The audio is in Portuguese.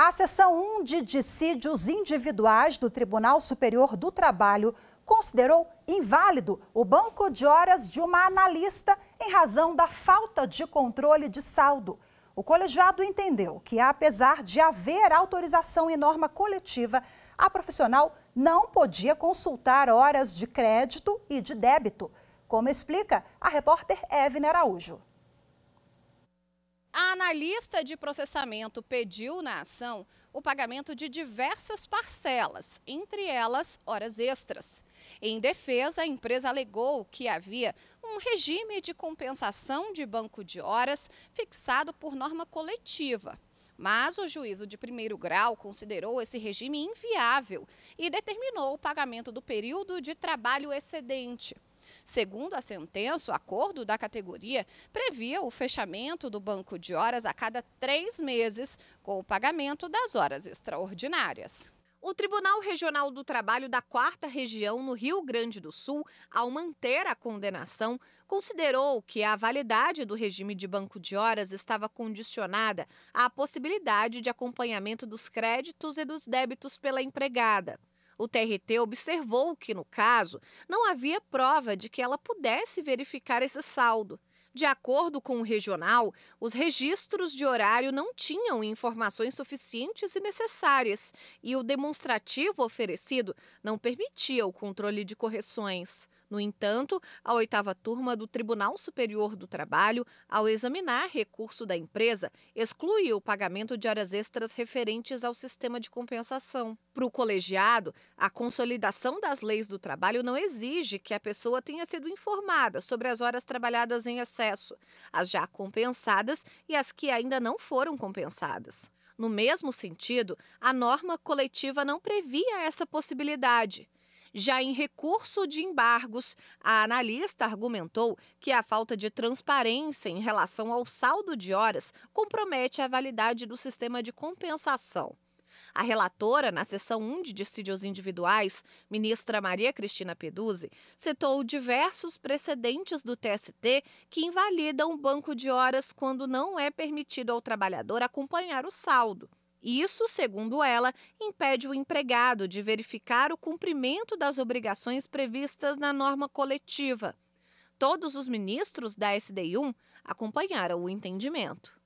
A sessão 1 de dissídios individuais do Tribunal Superior do Trabalho considerou inválido o banco de horas de uma analista em razão da falta de controle de saldo. O colegiado entendeu que, apesar de haver autorização e norma coletiva, a profissional não podia consultar horas de crédito e de débito, como explica a repórter Evne Araújo. A analista de processamento pediu na ação o pagamento de diversas parcelas, entre elas horas extras. Em defesa, a empresa alegou que havia um regime de compensação de banco de horas fixado por norma coletiva. Mas o juízo de primeiro grau considerou esse regime inviável e determinou o pagamento do período de trabalho excedente. Segundo a sentença, o acordo da categoria previa o fechamento do banco de horas a cada três meses, com o pagamento das horas extraordinárias. O Tribunal Regional do Trabalho da Quarta Região no Rio Grande do Sul, ao manter a condenação, considerou que a validade do regime de banco de horas estava condicionada à possibilidade de acompanhamento dos créditos e dos débitos pela empregada. O TRT observou que, no caso, não havia prova de que ela pudesse verificar esse saldo. De acordo com o regional, os registros de horário não tinham informações suficientes e necessárias, e o demonstrativo oferecido não permitia o controle de correções. No entanto, a oitava turma do Tribunal Superior do Trabalho, ao examinar recurso da empresa, exclui o pagamento de horas extras referentes ao sistema de compensação. Para o colegiado, a consolidação das leis do trabalho não exige que a pessoa tenha sido informada sobre as horas trabalhadas em excesso, as já compensadas e as que ainda não foram compensadas. No mesmo sentido, a norma coletiva não previa essa possibilidade. Já em recurso de embargos, a analista argumentou que a falta de transparência em relação ao saldo de horas compromete a validade do sistema de compensação. A relatora, na sessão 1 de dissídios individuais, ministra Maria Cristina Peduzzi, citou diversos precedentes do TST que invalidam o banco de horas quando não é permitido ao trabalhador acompanhar o saldo. Isso, segundo ela, impede o empregado de verificar o cumprimento das obrigações previstas na norma coletiva. Todos os ministros da SDI1 acompanharam o entendimento.